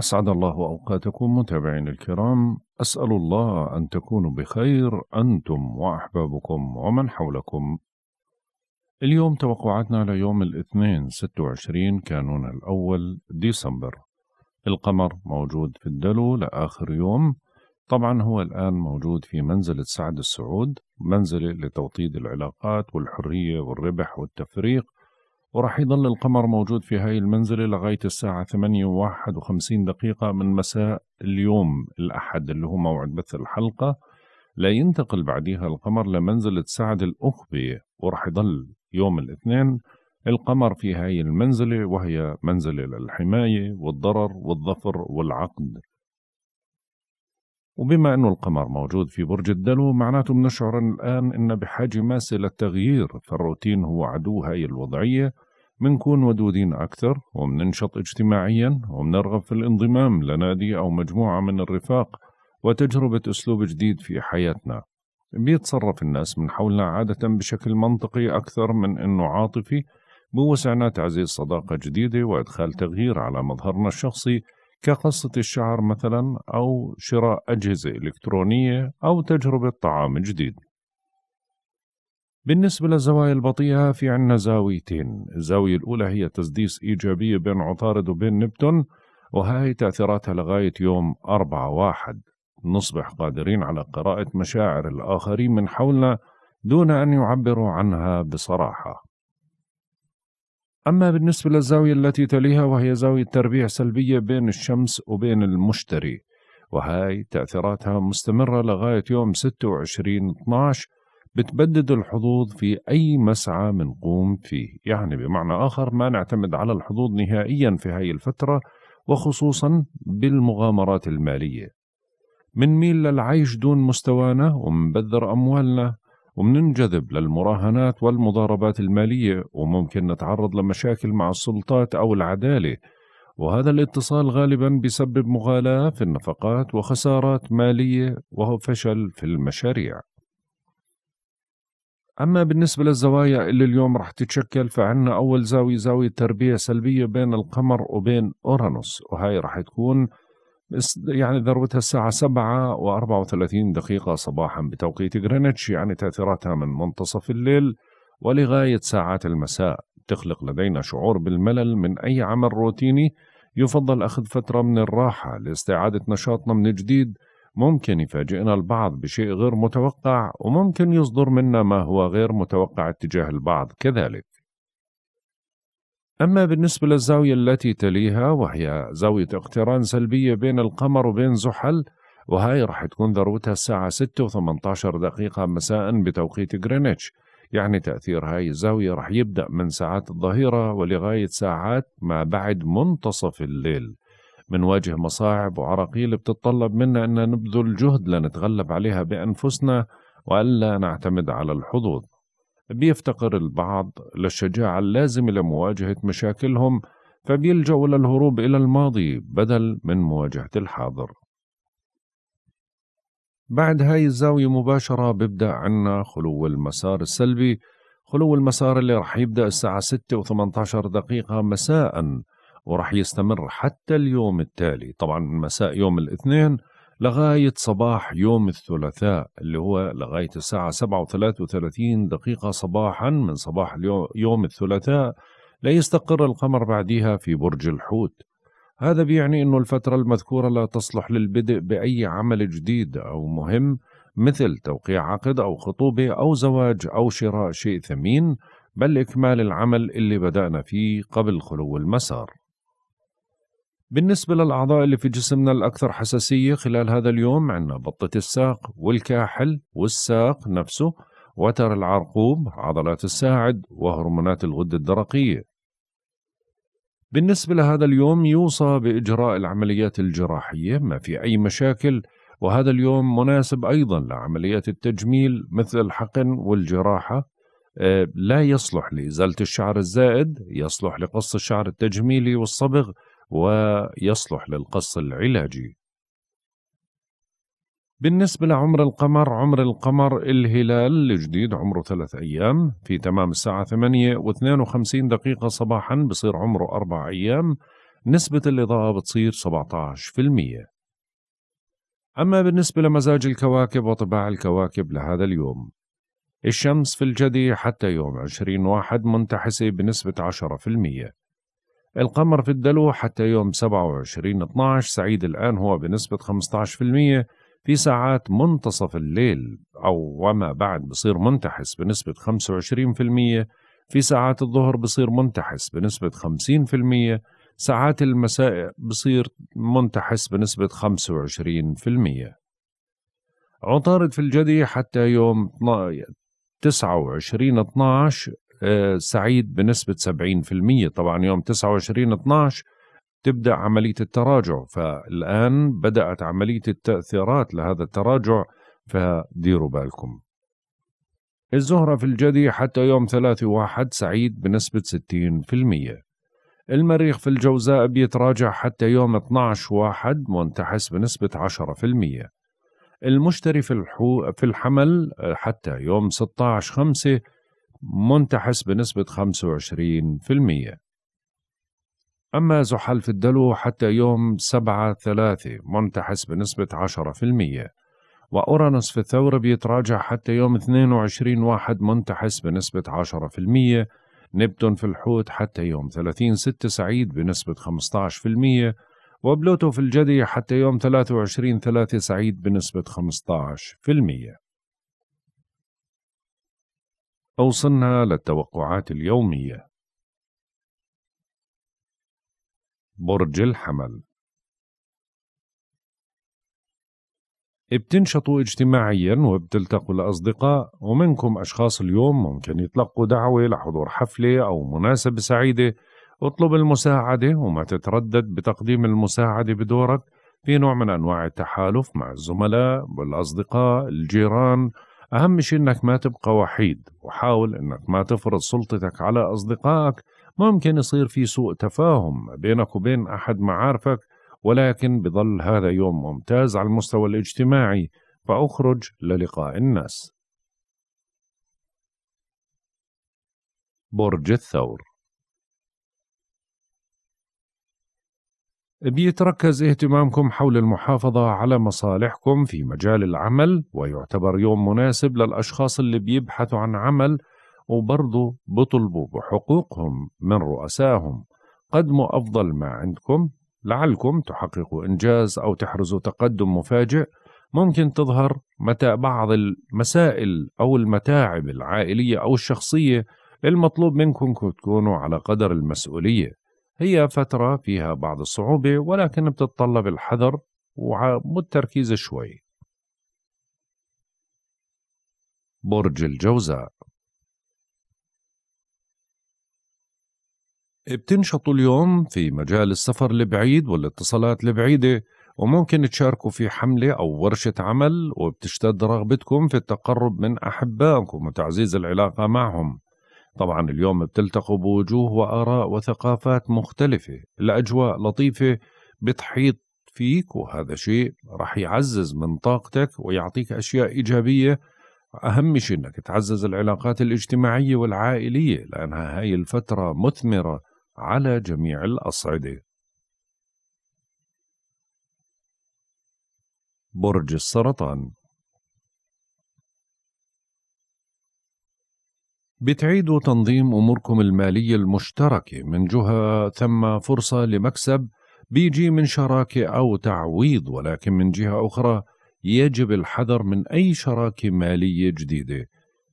أسعد الله أوقاتكم متابعين الكرام أسأل الله أن تكونوا بخير أنتم وأحبابكم ومن حولكم اليوم توقعاتنا ليوم الاثنين 26 كانون الأول ديسمبر القمر موجود في الدلو لآخر يوم طبعا هو الآن موجود في منزلة سعد السعود منزلة لتوطيد العلاقات والحرية والربح والتفريق وراح يظل القمر موجود في هاي المنزلة لغاية الساعة 8 واحد وخمسين دقيقة من مساء اليوم الأحد اللي هو موعد بث الحلقة لا ينتقل بعديها القمر لمنزلة سعد الأخبي وراح يظل يوم الاثنين القمر في هاي المنزلة وهي منزلة للحماية والضرر والظفر والعقد وبما أنه القمر موجود في برج الدلو معناته بنشعر الآن أن بحاجة ماسة للتغيير فالروتين هو عدو هاي الوضعية منكون ودودين أكثر ومننشط اجتماعيا ومنرغب في الانضمام لنادي أو مجموعة من الرفاق وتجربة أسلوب جديد في حياتنا بيتصرف الناس من حولنا عادة بشكل منطقي أكثر من أنه عاطفي بوسعنا تعزيز صداقة جديدة وإدخال تغيير على مظهرنا الشخصي كقصة الشعر مثلا أو شراء أجهزة إلكترونية أو تجربة طعام جديد بالنسبة للزوايا البطيئة في عنا زاويتين الزاوية الأولى هي تسديس إيجابية بين عطارد وبين نبتون وهاي تأثيراتها لغاية يوم 4 واحد نصبح قادرين على قراءة مشاعر الآخرين من حولنا دون أن يعبروا عنها بصراحة أما بالنسبة للزاوية التي تليها وهي زاوية تربيع سلبية بين الشمس وبين المشتري وهاي تأثيراتها مستمرة لغاية يوم 26 12 بتبدد الحظوظ في أي مسعى منقوم فيه يعني بمعنى آخر ما نعتمد على الحظوظ نهائيا في هاي الفترة وخصوصا بالمغامرات المالية ميل للعيش دون مستوانا ومنبذر أموالنا ومننجذب للمراهنات والمضاربات المالية وممكن نتعرض لمشاكل مع السلطات أو العدالة وهذا الاتصال غالبا بسبب مغالاة في النفقات وخسارات مالية وهو فشل في المشاريع أما بالنسبة للزوايا اللي اليوم رح تتشكل فعنا أول زاوية زاوية تربية سلبية بين القمر وبين أورانوس وهي رح تكون يعني ذروتها الساعة 7 و34 دقيقة صباحا بتوقيت غرينتش يعني تأثيراتها من منتصف الليل ولغاية ساعات المساء تخلق لدينا شعور بالملل من أي عمل روتيني يفضل أخذ فترة من الراحة لاستعادة نشاطنا من جديد ممكن يفاجئنا البعض بشيء غير متوقع وممكن يصدر منا ما هو غير متوقع اتجاه البعض كذلك أما بالنسبة للزاوية التي تليها وهي زاوية اقتران سلبية بين القمر وبين زحل وهاي راح تكون ذروتها الساعة 6 و18 دقيقة مساء بتوقيت غرينتش يعني تأثير هاي الزاوية راح يبدأ من ساعات الظهيرة ولغاية ساعات ما بعد منتصف الليل منواجه مصاعب وعراقيل بتتطلب منا أن نبذل جهد لنتغلب عليها بأنفسنا وألا نعتمد على الحظوظ بيفتقر البعض للشجاعة اللازمة لمواجهة مشاكلهم فبيلجأوا للهروب إلى الماضي بدل من مواجهة الحاضر بعد هاي الزاوية مباشرة ببدأ عنا خلو المسار السلبي خلو المسار اللي رح يبدأ الساعة 6 و 18 دقيقة مساء ورح يستمر حتى اليوم التالي طبعا مساء يوم الاثنين لغاية صباح يوم الثلاثاء اللي هو لغاية الساعة وثلاثين دقيقة صباحا من صباح يوم الثلاثاء لا يستقر القمر بعدها في برج الحوت هذا بيعني أن الفترة المذكورة لا تصلح للبدء بأي عمل جديد أو مهم مثل توقيع عقد أو خطوبة أو زواج أو شراء شيء ثمين بل إكمال العمل اللي بدأنا فيه قبل خلو المسار بالنسبة للأعضاء اللي في جسمنا الأكثر حساسية خلال هذا اليوم عندنا بطة الساق والكاحل والساق نفسه وتر العرقوب عضلات الساعد وهرمونات الغدة الدرقية بالنسبة لهذا اليوم يوصى بإجراء العمليات الجراحية ما في أي مشاكل وهذا اليوم مناسب أيضا لعمليات التجميل مثل الحقن والجراحة آه، لا يصلح لإزالة الشعر الزائد يصلح لقص الشعر التجميلي والصبغ ويصلح للقص العلاجي بالنسبة لعمر القمر عمر القمر الهلال الجديد عمره ثلاث أيام في تمام الساعة ثمانية واثنين وخمسين دقيقة صباحا بصير عمره أربع أيام نسبة الإضاءة بتصير 17% أما بالنسبة لمزاج الكواكب وطباع الكواكب لهذا اليوم الشمس في الجدي حتى يوم 20 واحد منتحسة بنسبة 10% القمر في الدلو حتى يوم 27 12 سعيد الآن هو بنسبة 15% في ساعات منتصف الليل أو وما بعد بصير منتحس بنسبة 25% في ساعات الظهر بصير منتحس بنسبة 50% ساعات المساء بصير منتحس بنسبة 25% عطارد في الجدي حتى يوم 29 12 آه، سعيد بنسبة 70% طبعا يوم 29 12 تبدأ عملية التراجع فالآن بدأت عملية التأثيرات لهذا التراجع فديروا بالكم الزهرة في الجدي حتى يوم 3 1 سعيد بنسبة 60% المريخ في الجوزاء بيتراجع حتى يوم 12 واحد منتحس بنسبة 10% المشتري في, الحو... في الحمل آه، حتى يوم 16 5 منتحس بنسبة 25% أما زحل في الدلو حتى يوم 7 3 منتحس بنسبة 10% وأورانوس في الثور بيتراجع حتى يوم 22 1 منتحس بنسبة 10% نبتون في الحوت حتى يوم 30 6 سعيد بنسبة 15% وبلوتو في الجدي حتى يوم 23 3 سعيد بنسبة 15% أوصلنا للتوقعات اليومية برج الحمل بتنشطوا اجتماعيا وبتلتقوا الأصدقاء ومنكم أشخاص اليوم ممكن يتلقوا دعوة لحضور حفلة أو مناسبة سعيدة اطلب المساعدة وما تتردد بتقديم المساعدة بدورك في نوع من أنواع التحالف مع الزملاء والأصدقاء الجيران أهم شيء إنك ما تبقى وحيد وحاول إنك ما تفرض سلطتك على أصدقائك ممكن يصير في سوء تفاهم بينك وبين أحد معارفك ولكن بظل هذا يوم ممتاز على المستوى الاجتماعي فأخرج للقاء الناس برج الثور بيتركز اهتمامكم حول المحافظة على مصالحكم في مجال العمل ويعتبر يوم مناسب للأشخاص اللي بيبحثوا عن عمل وبرضه بطلبوا بحقوقهم من رؤسائهم قدموا أفضل ما عندكم لعلكم تحققوا إنجاز أو تحرزوا تقدم مفاجئ ممكن تظهر متى بعض المسائل أو المتاعب العائلية أو الشخصية المطلوب منكم تكونوا على قدر المسؤولية هي فترة فيها بعض الصعوبة ولكن بتتطلب الحذر والتركيز شوي برج الجوزاء بتنشطوا اليوم في مجال السفر البعيد والاتصالات البعيدة وممكن تشاركوا في حملة أو ورشة عمل وبتشتد رغبتكم في التقرب من أحبائكم وتعزيز العلاقة معهم طبعا اليوم بتلتقوا بوجوه وآراء وثقافات مختلفة الأجواء لطيفة بتحيط فيك وهذا شيء رح يعزز من طاقتك ويعطيك أشياء إيجابية أهم شيء أنك تعزز العلاقات الاجتماعية والعائلية لأنها هاي الفترة مثمرة على جميع الأصعدة برج السرطان بتعيدوا تنظيم أموركم المالية المشتركة من جهة ثم فرصة لمكسب بيجي من شراكة أو تعويض ولكن من جهة أخرى يجب الحذر من أي شراكة مالية جديدة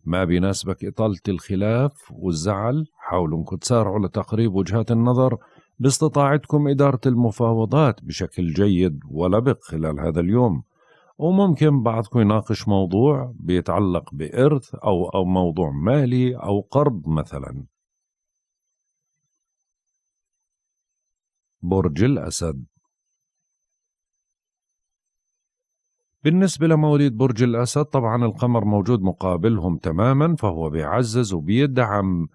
ما بيناسبك إطالة الخلاف والزعل حاولوا أنكم تسارعوا لتقريب وجهات النظر باستطاعتكم إدارة المفاوضات بشكل جيد ولبق خلال هذا اليوم وممكن بعضكم يناقش موضوع بيتعلق بإرث أو, أو موضوع مالي أو قرض مثلا برج الأسد بالنسبة لمواليد برج الأسد طبعا القمر موجود مقابلهم تماما فهو بيعزز وبيدعم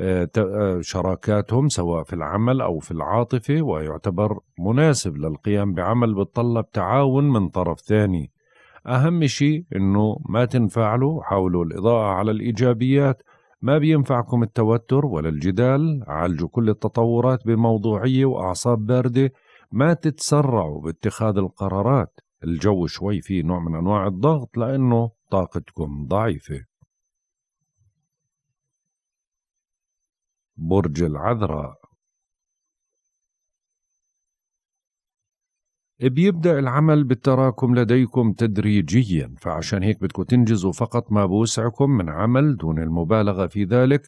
آه، آه، شراكاتهم سواء في العمل أو في العاطفة ويعتبر مناسب للقيام بعمل بتطلب تعاون من طرف ثاني أهم شيء أنه ما تنفعلوا حاولوا الإضاءة على الإيجابيات ما بينفعكم التوتر ولا الجدال عالجوا كل التطورات بموضوعية وأعصاب باردة ما تتسرعوا باتخاذ القرارات الجو شوي فيه نوع من أنواع الضغط لأنه طاقتكم ضعيفة برج العذراء بيبدأ العمل بالتراكم لديكم تدريجيا فعشان هيك بدكم تنجزوا فقط ما بوسعكم من عمل دون المبالغة في ذلك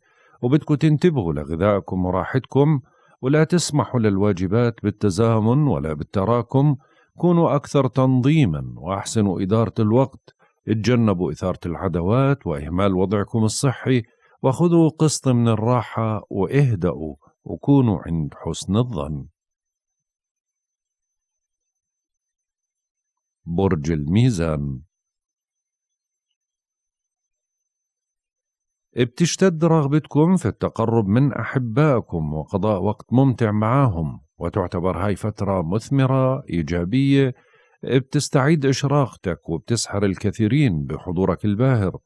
وبدكم تنتبهوا لغذائكم وراحتكم ولا تسمحوا للواجبات بالتزامن ولا بالتراكم كونوا أكثر تنظيما وأحسنوا إدارة الوقت اتجنبوا إثارة العدوات وإهمال وضعكم الصحي وخذوا قسط من الراحة واهدأوا وكونوا عند حسن الظن برج الميزان بتشتد رغبتكم في التقرب من أحبائكم وقضاء وقت ممتع معاهم وتعتبر هاي فترة مثمرة إيجابية بتستعيد إشراقتك وبتسحر الكثيرين بحضورك الباهر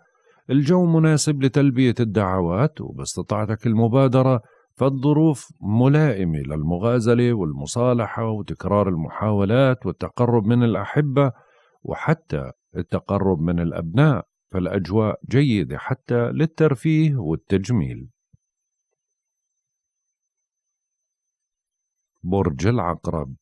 الجو مناسب لتلبية الدعوات وباستطاعتك المبادرة فالظروف ملائمة للمغازلة والمصالحة وتكرار المحاولات والتقرب من الأحبة وحتى التقرب من الأبناء فالأجواء جيدة حتى للترفيه والتجميل برج العقرب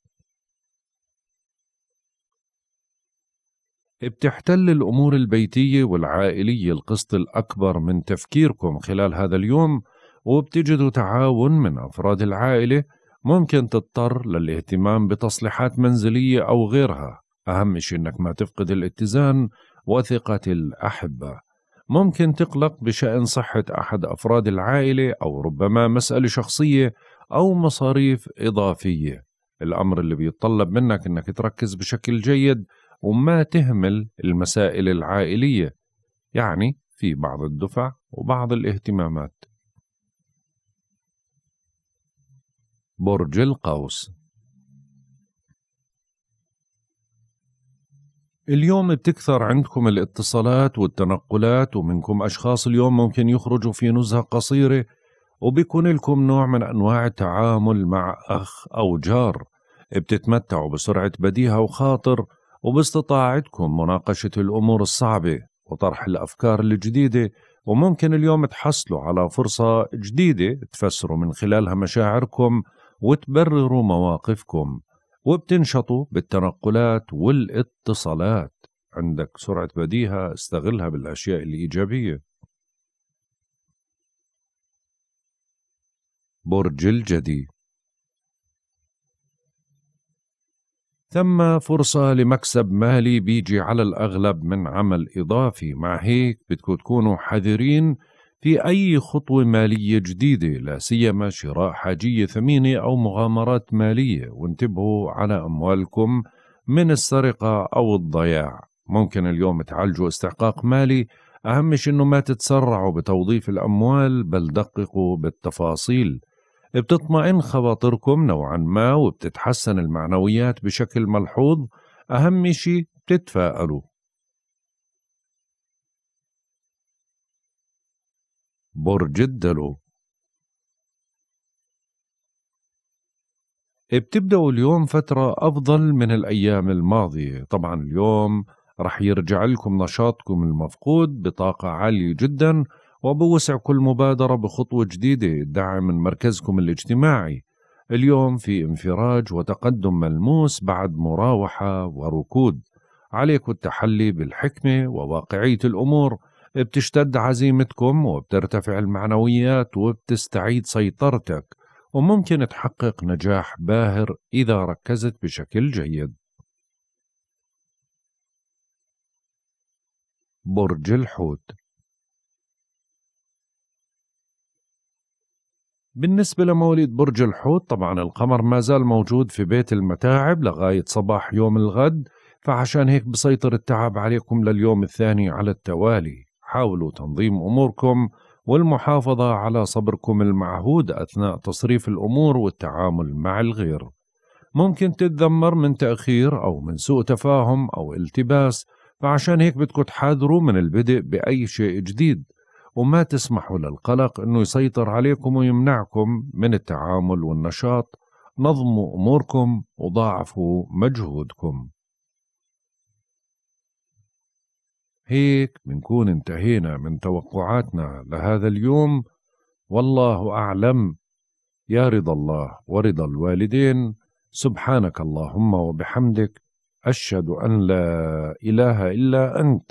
بتحتل الأمور البيتية والعائلية القسط الأكبر من تفكيركم خلال هذا اليوم وبتجدوا تعاون من أفراد العائلة ممكن تضطر للاهتمام بتصليحات منزلية أو غيرها أهم شيء أنك ما تفقد الاتزان وثقة الأحبة ممكن تقلق بشأن صحة أحد أفراد العائلة أو ربما مسألة شخصية أو مصاريف إضافية الأمر اللي بيتطلب منك أنك تركز بشكل جيد وما تهمل المسائل العائلية يعني في بعض الدفع وبعض الاهتمامات برج القوس اليوم بتكثر عندكم الاتصالات والتنقلات ومنكم أشخاص اليوم ممكن يخرجوا في نزهة قصيرة وبيكون لكم نوع من أنواع التعامل مع أخ أو جار بتتمتعوا بسرعة بديهة وخاطر وباستطاعتكم مناقشة الأمور الصعبة وطرح الأفكار الجديدة وممكن اليوم تحصلوا على فرصة جديدة تفسروا من خلالها مشاعركم وتبرروا مواقفكم وبتنشطوا بالتنقلات والاتصالات عندك سرعة بديهة استغلها بالأشياء الإيجابية برج الجدي ثم فرصة لمكسب مالي بيجي على الأغلب من عمل إضافي مع هيك بدكم تكونوا حذرين في أي خطوة مالية جديدة لا سيما شراء حاجية ثمينة أو مغامرات مالية وانتبهوا على أموالكم من السرقة أو الضياع ممكن اليوم تعالجوا استحقاق مالي أهم شيء أنه ما تتسرعوا بتوظيف الأموال بل دققوا بالتفاصيل بتطمئن خواطركم نوعا ما وبتتحسن المعنويات بشكل ملحوظ أهم شيء بتتفائلوا برج الدلو بتبدأوا اليوم فترة أفضل من الأيام الماضية طبعا اليوم رح يرجع لكم نشاطكم المفقود بطاقة عالية جداً وبوسع كل مبادرة بخطوة جديدة الدعم من مركزكم الاجتماعي اليوم في انفراج وتقدم ملموس بعد مراوحة وركود عليكم التحلي بالحكمة وواقعية الأمور بتشتد عزيمتكم وبترتفع المعنويات وبتستعيد سيطرتك وممكن تحقق نجاح باهر إذا ركزت بشكل جيد برج الحوت بالنسبة لمواليد برج الحوت طبعا القمر ما زال موجود في بيت المتاعب لغاية صباح يوم الغد فعشان هيك بسيطر التعب عليكم لليوم الثاني على التوالي حاولوا تنظيم أموركم والمحافظة على صبركم المعهود أثناء تصريف الأمور والتعامل مع الغير ممكن تتذمر من تأخير أو من سوء تفاهم أو التباس فعشان هيك بدكم تحاذروا من البدء بأي شيء جديد وما تسمحوا للقلق أنه يسيطر عليكم ويمنعكم من التعامل والنشاط نظموا أموركم وضاعفوا مجهودكم هيك بنكون انتهينا من توقعاتنا لهذا اليوم والله أعلم يا رضا الله ورضا الوالدين سبحانك اللهم وبحمدك أشهد أن لا إله إلا أنت